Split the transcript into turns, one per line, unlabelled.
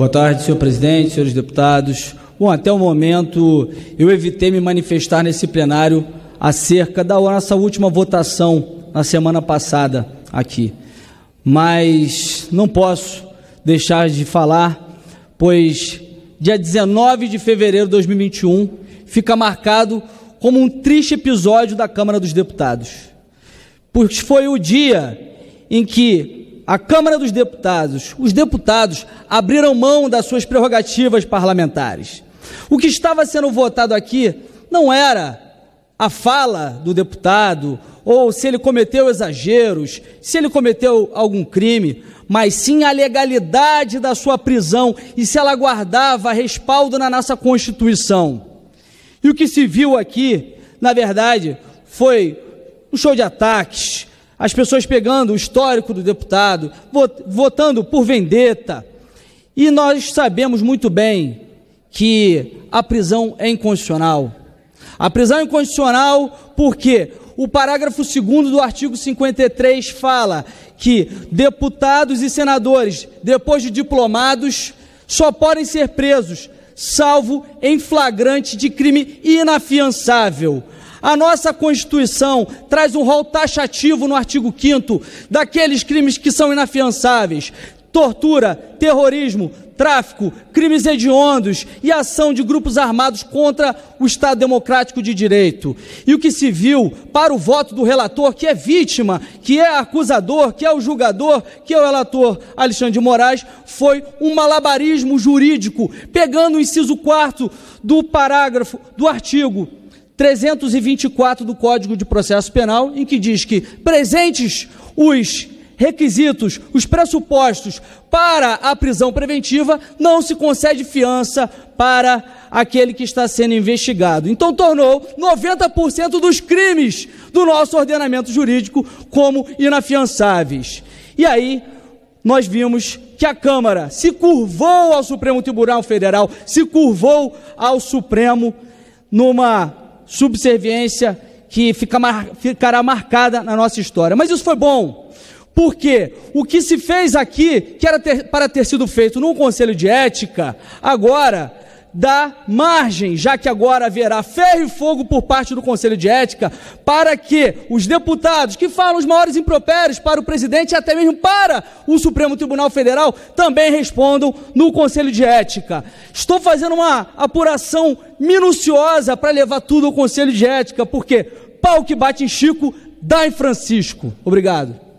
Boa tarde, senhor presidente, senhores deputados. Bom, até o momento eu evitei me manifestar nesse plenário acerca da nossa última votação na semana passada aqui. Mas não posso deixar de falar, pois dia 19 de fevereiro de 2021 fica marcado como um triste episódio da Câmara dos Deputados. Pois foi o dia em que a Câmara dos Deputados, os deputados abriram mão das suas prerrogativas parlamentares. O que estava sendo votado aqui não era a fala do deputado ou se ele cometeu exageros, se ele cometeu algum crime, mas sim a legalidade da sua prisão e se ela guardava respaldo na nossa Constituição. E o que se viu aqui, na verdade, foi um show de ataques, as pessoas pegando o histórico do deputado, votando por vendeta. E nós sabemos muito bem que a prisão é inconstitucional. A prisão é inconstitucional porque o parágrafo 2 do artigo 53 fala que deputados e senadores, depois de diplomados, só podem ser presos, salvo em flagrante de crime inafiançável. A nossa Constituição traz um rol taxativo no artigo 5 daqueles crimes que são inafiançáveis: tortura, terrorismo, tráfico, crimes hediondos e ação de grupos armados contra o Estado Democrático de Direito. E o que se viu para o voto do relator, que é vítima, que é acusador, que é o julgador, que é o relator Alexandre de Moraes, foi um malabarismo jurídico, pegando o inciso 4 do parágrafo do artigo 324 do Código de Processo Penal, em que diz que presentes os requisitos, os pressupostos para a prisão preventiva, não se concede fiança para aquele que está sendo investigado. Então, tornou 90% dos crimes do nosso ordenamento jurídico como inafiançáveis. E aí, nós vimos que a Câmara se curvou ao Supremo Tribunal Federal, se curvou ao Supremo numa subserviência que fica mar, ficará marcada na nossa história. Mas isso foi bom, porque o que se fez aqui, que era ter, para ter sido feito num conselho de ética, agora da margem, já que agora haverá ferro e fogo por parte do Conselho de Ética, para que os deputados que falam os maiores impropérios para o presidente e até mesmo para o Supremo Tribunal Federal também respondam no Conselho de Ética. Estou fazendo uma apuração minuciosa para levar tudo ao Conselho de Ética, porque pau que bate em Chico dá em Francisco. Obrigado.